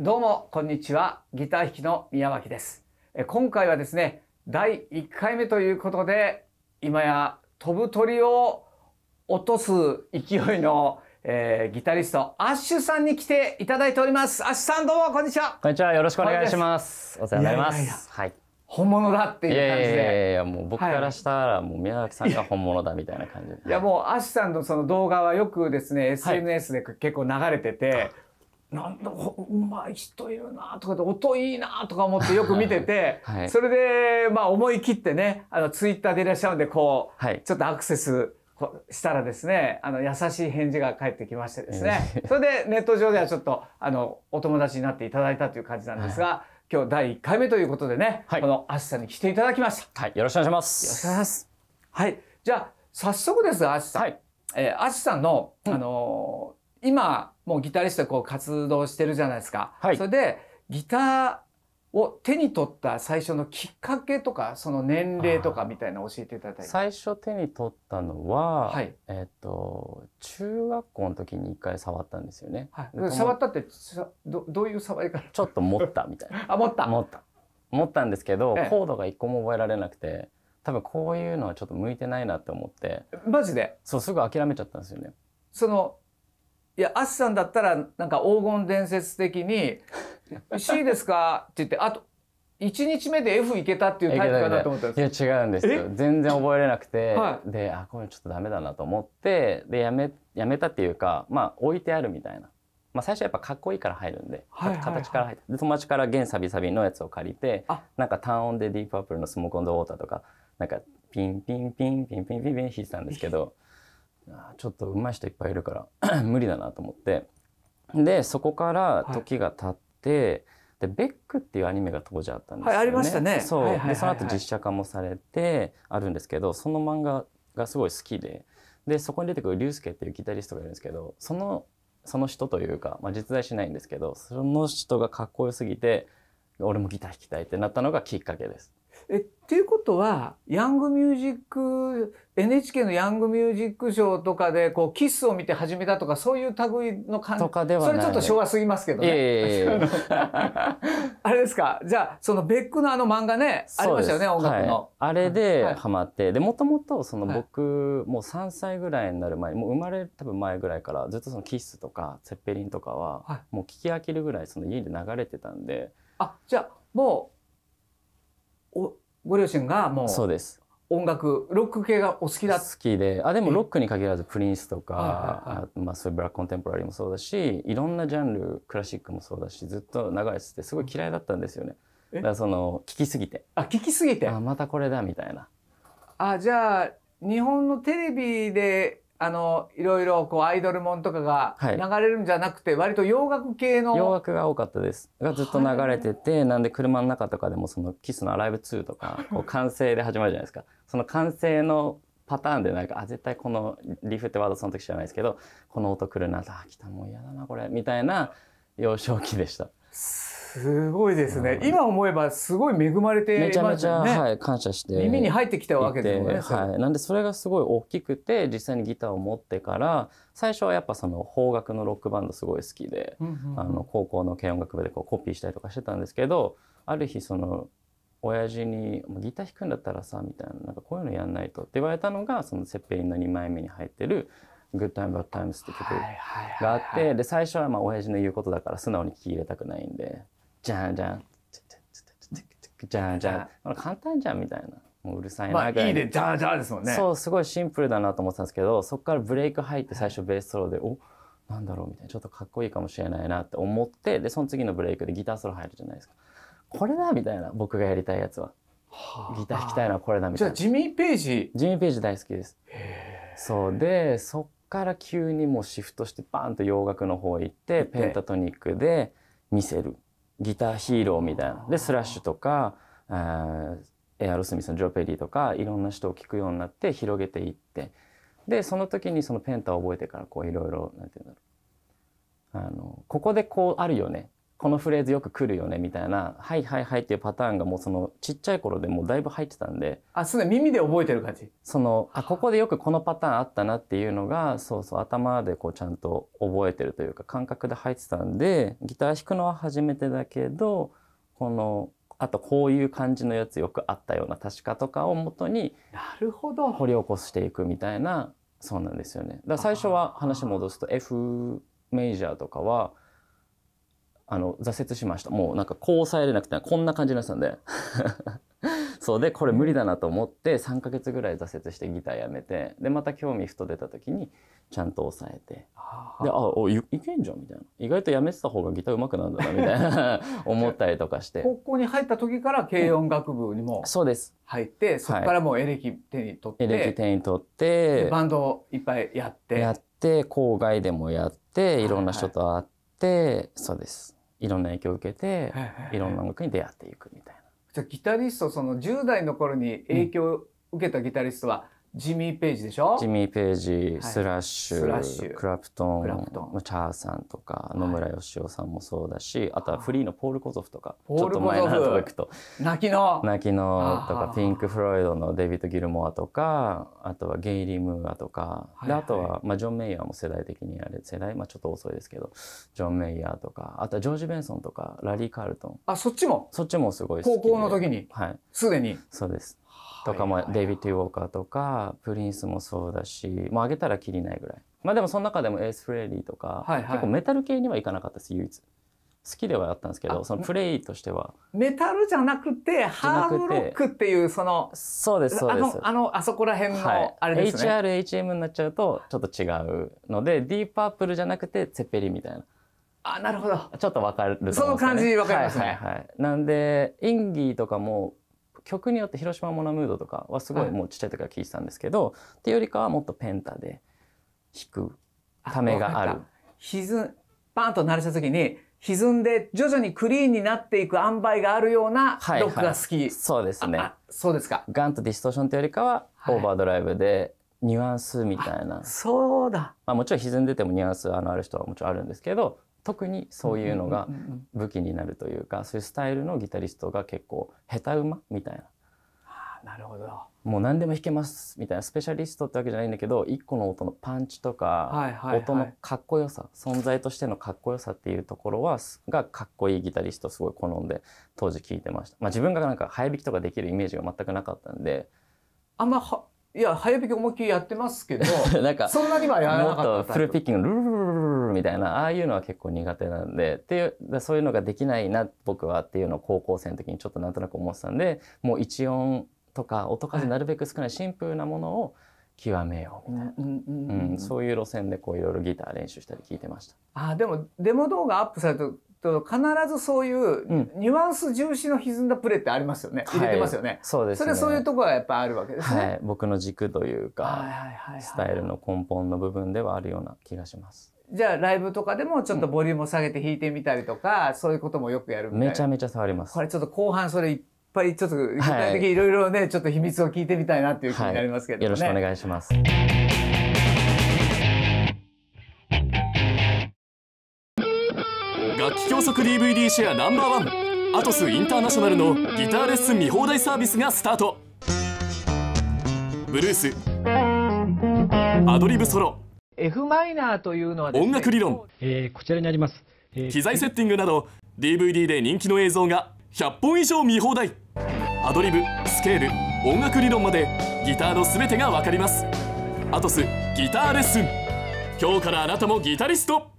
どうも、こんにちは。ギター弾きの宮脇です。今回はですね、第1回目ということで、今や飛ぶ鳥を落とす勢いの、えー、ギタリスト、アッシュさんに来ていただいております。アッシュさんどうも、こんにちは。こんにちは。よろしくお願いします。お世話になります。いやいやいやはい。本物だっていう感じで。いやいやいや、もう僕からしたら、もう宮崎さんが本物だみたいな感じで。いや、もう、アッシュさんのその動画はよくですね、SNS で結構流れてて、なんだうまい人いるなとか音いいなとか思ってよく見てて、はい、それでまあ思い切ってねあのツイッターでいらっしゃるんでこう、はい、ちょっとアクセスしたらですねあの優しい返事が返ってきましてですね、それでネット上ではちょっとあのお友達になっていただいたという感じなんですが、はい、今日第1回目ということでね、このアシさんに来ていただきました。はい、よろしくお願いします。よろしくお願いします。はい、じゃあ早速ですがアシさん、はい、えー、アシさんのあのー、今もうギタリストでこう活動してるじゃないですか。はい、それでギターを手に取った最初のきっかけとかその年齢とかみたいな教えていただいて最初手に取ったのは、はい、えっ、ー、と中学校の時に一回触ったんですよね、はい、触ったってどどういう触り方ちょっと持ったみたいな あ持った持った持ったんですけど、ええ、コードが一個も覚えられなくて多分こういうのはちょっと向いてないなって思ってマジでそうすぐ諦めちゃったんですよねそのいや、アシさんだったら、なんか黄金伝説的に、C ですかって言って、あと、1日目で F いけたっていうタイプかなと思ったんですいや違うんですよ全然覚えれなくて、はい、であこれちょっとダメだなと思ってでやめやめたっていうかまあ置いてあるみたいな、まあ、最初やっぱかっこいいから入るんで、はいはいはい、形から入って友達から弦サビサビのやつを借りてなんか単音でディープアップルの「スモークオンドウォーター」とかなんかピンピンピンピンピンピンピン弾いてたんですけど。ちょっとうまい人いっぱいいるから 無理だなと思ってでそこから時が経って、はい、でベックっていうアニメが当時あったんですよね。はい、ありましたね。そう、はいはいはいはい、でその後実写化もされてあるんですけどその漫画がすごい好きででそこに出てくる竜介っていうギタリストがいるんですけどそのその人というか、まあ、実在しないんですけどその人がかっこよすぎて俺もギター弾きたいってなったのがきっかけです。えっていうことはヤングミュージック NHK のヤングミュージックショーとかでこうキスを見て始めたとかそういう類の感じとかではそれちょっと昭和すぎますけどね。あれですかじゃあそのベックのあの漫画ねありましたよね音楽の、はい、あれでハマって、はい、でもともとその僕、もう3歳ぐらいになる前もう生まれる多分前ぐらいからずっとそのキスとかセッペリンとかは、もう聞き飽きるぐらいその家で流れてたんで。あじゃあもうご両親がもうそうです音楽ロック系がお好きだ好きであでもロックに限らずプリンスとか、はいはいはい、まあ、そういうブラックコンテンポラリーもそうだしいろんなジャンルクラシックもそうだしずっと長いやつってすごい嫌いだったんですよね。だからその聞きすぎてあ聞きすぎてあまたこれだみたいなあじゃあ日本のテレビであのいろいろこうアイドルもんとかが流れるんじゃなくて、はい、割と洋楽系の洋楽が多かったですがずっと流れてて、はい、なんで車の中とかでもそのキスの「アライブ2」とか こう完成で始まるじゃないですかその完成のパターンでなんかあ絶対このリフってワードその時知らないですけどこの音来るなあ来たもう嫌だなこれみたいな幼少期でした。すごいですね、今思えばすごい恵まれて、ね、めちゃめちゃ、はい、感謝して耳に入ってきたわけですね、はい、なんでそれがすごい大きくて実際にギターを持ってから最初はやっぱその邦楽のロックバンドすごい好きで、うんうん、あの高校の軽音楽部でこうコピーしたりとかしてたんですけどある日その親父に「ギター弾くんだったらさ」みたいななんかこういうのやんないとって言われたのがそのセッペリンの2枚目に入ってる「Good Time Bad Times」って曲があってで最初はまあ親父の言うことだから素直に聞き入れたくないんでじゃんじゃんじゃんじゃん簡単じゃんみたいなもううるさいなまあいいでじゃんじゃんですもんねそうすごいシンプルだなと思ってたんですけどそこからブレイク入って最初ベースソロでおなんだろうみたいなちょっとかっこいいかもしれないなって思ってでその次のブレイクでギターソロ入るじゃないですかこれだみたいな僕がやりたいやつは、はあ、ギター弾きたいのはこれだみたいなじゃあジミー・ページジミー・ページ大好きですそうでそっから急にもうシフトしてバーンと洋楽の方行ってペンタトニックで見せるギターヒーローみたいな。で、スラッシュとか、エアロスミスのジョー・ペリーとか、いろんな人を聞くようになって広げていって、で、その時にそのペンタを覚えてから、こういろいろ、なんていうんだろう。あの、ここでこうあるよねこのフレーズよく来るよねみたいな「はいはいはい」っていうパターンがもうそのちっちゃい頃でもうだいぶ入ってたんであすね耳で覚えてる感じそのあここでよくこのパターンあったなっていうのがそうそう頭でこうちゃんと覚えてるというか感覚で入ってたんでギター弾くのは初めてだけどこのあとこういう感じのやつよくあったような確かとかをもとになるほど掘り起こしていくみたいなそうなんですよね。だ最初は話戻すと F メジャーとかはあの、挫折しました。もうなんかこう抑えれなくて、こんな感じになってたんで。そうで、これ無理だなと思って、3ヶ月ぐらい挫折してギターやめて、で、また興味ふと出た時に、ちゃんと抑えて、で、あ、おい、いけんじゃんみたいな。意外とやめてた方がギター上手くなるんだな、みたいな 思ったりとかして。高校に入った時から軽音楽部にも、そうです。入って、そこからもうエレキ手に取って、はい、エレキ手に取って、バンドをいっぱいやって。やって、郊外でもやって、いろんな人と会って、はいはい、そうです。いろんな影響を受けて、いろんな音楽に出会っていくみたいな。じゃギタリストその10代の頃に影響を受けたギタリストは、ジミー・ページでしょジミー・ページ、スラッシュ、はい、シュクラプトン、チャーさんとか、野村義雄さんもそうだし、はい、あとはフリーのポール・コゾフとか、ちょっと前のとこ行くと。泣きの泣きのとか、ピンク・フロイドのデビッド・ギルモアとか、あとはゲイリー・ムーアとか、はいはい、あとは、まあ、ジョン・メイヤーも世代的にあれ、世代、まあ、ちょっと遅いですけど、ジョン・メイヤーとか、あとはジョージ・ベンソンとか、ラリー・カールトン。あ、そっちもそっちもすごいです。高校の時にはい。すでにそうです。とかもデイビッド・ウォーカーとかプリンスもそうだしもう上げたらきりないぐらいまあでもその中でもエース・フレーリーとか、はいはい、結構メタル系にはいかなかったです唯一好きではあったんですけどそのプレイとしてはメタルじゃなくてハードロックっていうそのそうですそうですあのあそこら辺のあれですね、はい、HRHM になっちゃうとちょっと違うのでディープアップルじゃなくてツッペリみたいなあなるほどちょっとわかる、ね、その感じわかりますね、はいはいはい、なんでインギーとかも曲によって広島モノムードとかはすごいもうちっちゃい時から聴いてたんですけど、はい、っていうよりかはもっとペンタで弾くためがある。歪んパンと鳴らした時に歪んで徐々にクリーンになっていく塩梅があるようなロックが好き、はいはい、そうですねそうですかガンとディストーションというよりかは、オーバードライブでニュアンスみたいなそうだ、まあ、もちろん歪んでてもニュアンスあのある人はもちろんあるんですけど特にそういうのが武器になるというか、そういうスタイルのギタリストが結構下手馬みたいな。あなるほどもう何でも弾けますみたいなスペシャリストってわけじゃないんだけど1個の音のパンチとか、音のかっこよさ存在としてのかっこよさっていうところはがかっこいいギタリストすごい好んで当時聴いてました、まあ、自分がなんか早弾きとかできるイメージが全くなかったんであんまはいや早弾き思いっきりやってますけど なんかそんなにはやらなかったもっとフルピッキングルルルルみたいなああいうのは結構苦手なんでっていうそういうのができないな僕はっていうのを高校生の時にちょっとなんとなく思ってたんでもう一音とか音数なるべく少ないシンプルなものを極めようみたいな、うんそういう路線でこういろいろギター練習したり聴いてました。あでもデモ動画アップされと必ずそういうニュアンス重視の歪んだプレーってありますよね、入れてますよね、はい、そうです、ね、それそういうところはやっぱあるわけですね、はい、僕の軸というかスタイルの根本の部分ではあるような気がしますじゃあライブとかでもちょっとボリュームを下げて弾いてみたりとか、うん、そういうこともよくやるみたいなめちゃめちゃ触りますこれちょっと後半それいっぱいちょっと具体的にいろいろね、はい、ちょっと秘密を聞いてみたいなっていう気になりますけどね、よろしくお願いします楽器教則 DVD シェアナンバーワンアトスインターナショナルのギターレッスン見放題サービスがスタートブルースアドリブソロ F マイナーというのは、ね、音楽理論、えー、こちらになります、えー、機材セッティングなど DVD で人気の映像が100本以上見放題アドリブスケール音楽理論までギターの全てが分かりますアトスギターレッスン今日からあなたもギタリスト